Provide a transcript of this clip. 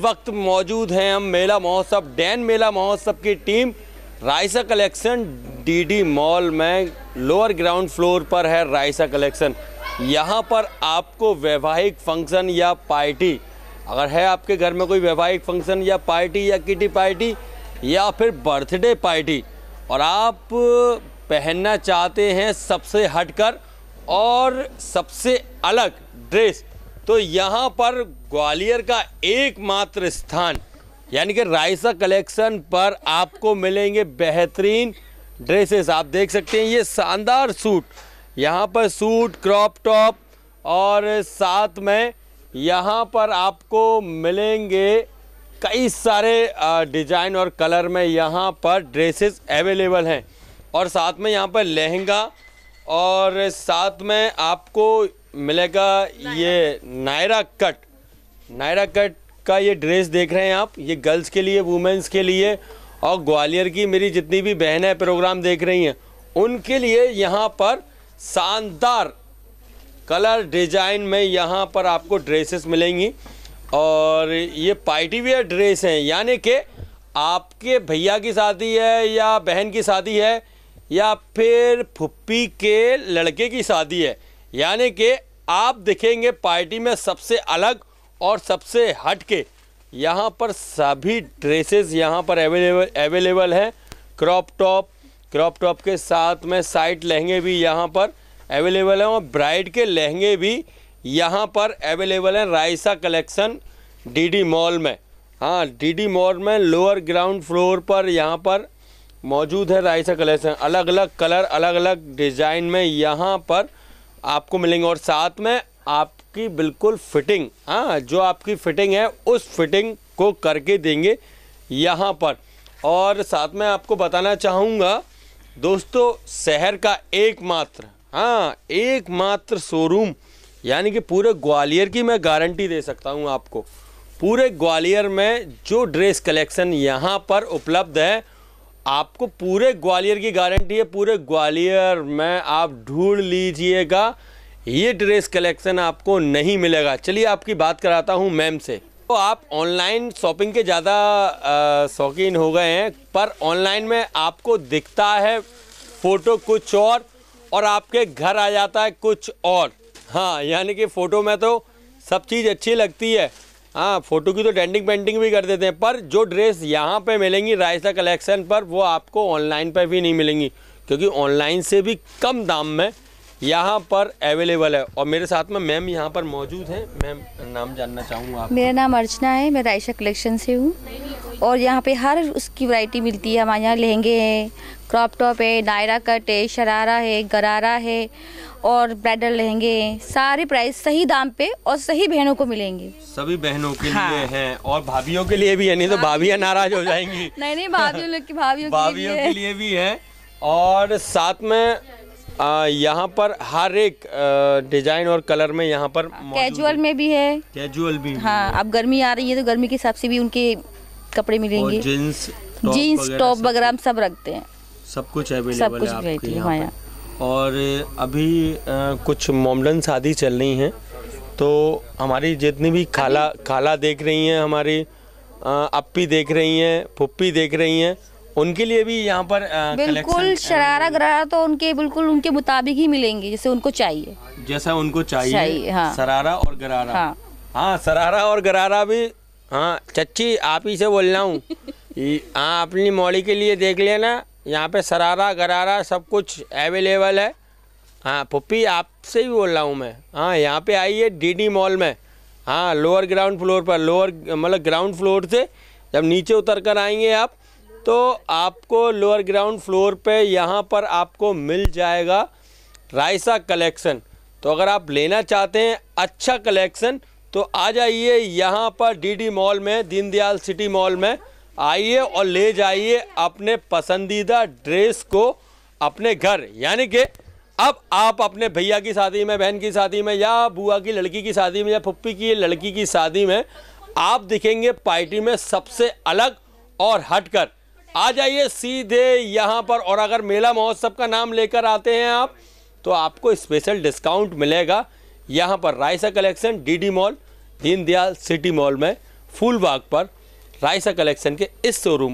वक्त मौजूद हैं हम मेला महोत्सव डैन मेला महोत्सव की team Raisa collection DD mall में लोअर ग्राउंड फ्लोर पर है रायसा कलेक्शन यहाँ पर आपको वैवाहिक फंक्शन या पार्टी अगर है आपके घर में कोई वैवाहिक फंक्शन या पार्टी या किटी पार्टी या फिर बर्थडे पार्टी और आप पहनना चाहते हैं सबसे हटकर और सबसे अलग ड्रेस तो यहाँ पर ग्वालियर का एकमात्र स्थान यानी कि रायसा कलेक्शन पर आपको मिलेंगे बेहतरीन ड्रेसेस आप देख सकते हैं ये शानदार सूट यहाँ पर सूट क्रॉप टॉप और साथ में यहाँ पर आपको मिलेंगे कई सारे डिजाइन और कलर में यहाँ पर ड्रेसेस अवेलेबल हैं और साथ में यहाँ पर लहंगा और साथ में आपको मिलेगा ये नायरा कट नायरा कट का ये ड्रेस देख रहे हैं आप ये गर्ल्स के लिए वुमेंस के लिए और ग्वालियर की मेरी जितनी भी बहनें प्रोग्राम देख रही हैं उनके लिए यहाँ पर शानदार कलर डिजाइन में यहाँ पर आपको ड्रेसेस मिलेंगी और ये पार्टी वेयर ड्रेस हैं यानी कि आपके भैया की शादी है या बहन की शादी है या फिर फुप्पी के लड़के की शादी है यानी कि आप देखेंगे पार्टी में सबसे अलग और सबसे हट के यहाँ पर सभी ड्रेसेस यहाँ पर अवेलेबल अवेलेबल हैं क्रॉप टॉप क्रॉप टॉप के साथ में साइड लहंगे भी यहाँ पर अवेलेबल हैं और ब्राइड के लहंगे भी यहाँ पर अवेलेबल हैं राइसा कलेक्शन डीडी मॉल में हाँ डीडी मॉल में लोअर ग्राउंड फ्लोर पर यहाँ पर मौजूद है राइसा कलेक्शन अलग अलग कलर अलग अलग डिज़ाइन में यहाँ पर आपको मिलेंगे और साथ में आपकी बिल्कुल फिटिंग हाँ जो आपकी फिटिंग है उस फिटिंग को करके देंगे यहाँ पर और साथ में आपको बताना चाहूँगा दोस्तों शहर का एकमात्र हाँ एकमात्र शोरूम यानी कि पूरे ग्वालियर की मैं गारंटी दे सकता हूँ आपको पूरे ग्वालियर में जो ड्रेस कलेक्शन यहाँ पर उपलब्ध है आपको पूरे ग्वालियर की गारंटी है पूरे ग्वालियर में आप ढूंढ लीजिएगा ये ड्रेस कलेक्शन आपको नहीं मिलेगा चलिए आपकी बात कराता हूँ मैम से तो आप ऑनलाइन शॉपिंग के ज़्यादा शौकीन हो गए हैं पर ऑनलाइन में आपको दिखता है फ़ोटो कुछ और और आपके घर आ जाता है कुछ और हाँ यानी कि फ़ोटो में तो सब चीज़ अच्छी लगती है हाँ फ़ोटो की तो डेंडिंग पेंटिंग भी कर देते हैं पर जो ड्रेस यहाँ पे मिलेंगी रायसा कलेक्शन पर वो आपको ऑनलाइन पर भी नहीं मिलेंगी क्योंकि ऑनलाइन से भी कम दाम में यहाँ पर अवेलेबल है और मेरे साथ में मैम यहाँ पर मौजूद हैं मैम नाम जानना चाहूँगा आप मेरा नाम अर्चना है मैं रायसा कलेक्शन से हूँ और यहाँ पर हर उसकी वरायटी मिलती है हमारे यहाँ लहंगे हैं क्रॉप टॉप है नायरा कट है शरारा है गरारा है और ब्राइडल लहंगे सारे प्राइस सही दाम पे और सही बहनों को मिलेंगे सभी बहनों के हाँ। लिए हैं और भाभियों के लिए भी है नहीं तो भाभी नाराज हो जाएंगी नहीं नहीं भाभीियों की भाभीियों भाभीियों के लिए भी है और साथ में यहाँ पर हर एक डिजाइन और कलर में यहाँ पर कैजुअल हाँ, में भी है कैजुअल भी हाँ अब गर्मी आ रही है तो गर्मी के हिसाब से भी उनके कपड़े मिलेंगे जीन्स जीन्स टॉप वगैरह हम सब रखते हैं सब कुछ अवेलेबल है आपके यहाँ हाँ, और अभी कुछ मोमडन शादी चल रही हैं तो हमारी जितनी भी खाला खाला देख रही हैं हमारी अपी देख रही हैं पुप्पी देख रही हैं उनके लिए भी यहाँ पर बिल्कुल शरारा गरारा तो उनके बिल्कुल उनके मुताबिक ही मिलेंगे जैसे उनको चाहिए जैसा उनको चाहिए, चाहिए हाँ। शरारा और गरारा हाँ।, हाँ शरारा और गरारा भी हाँ चच्ची आप ही से बोल रहा हूँ हाँ अपनी मौली के लिए देख लेना यहाँ पे सरारा गरारा सब कुछ अवेलेबल है हाँ पुप्पी आपसे ही बोल रहा हूँ मैं हाँ यहाँ पे आइए डीडी मॉल में हाँ लोअर ग्राउंड फ्लोर पर लोअर मतलब ग्राउंड फ्लोर से जब नीचे उतर कर आएंगे आप तो आपको लोअर ग्राउंड फ्लोर पे यहाँ पर आपको मिल जाएगा रायसा कलेक्शन तो अगर आप लेना चाहते हैं अच्छा कलेक्शन तो आ जाइए यहाँ पर डीडी मॉल में दीनदयाल सिटी मॉल में आइए और ले जाइए अपने पसंदीदा ड्रेस को अपने घर यानी कि अब आप अपने भैया की शादी में बहन की शादी में या बुआ की लड़की की शादी में या पप्पी की लड़की की शादी में आप दिखेंगे पार्टी में सबसे अलग और हटकर आ जाइए सीधे यहाँ पर और अगर मेला महोत्सव का नाम लेकर आते हैं आप तो आपको स्पेशल डिस्काउंट मिलेगा यहाँ पर Raisa collection DD mall Deendayal city mall में फूलबाग पर राइसा कलेक्शन के इस शोरूम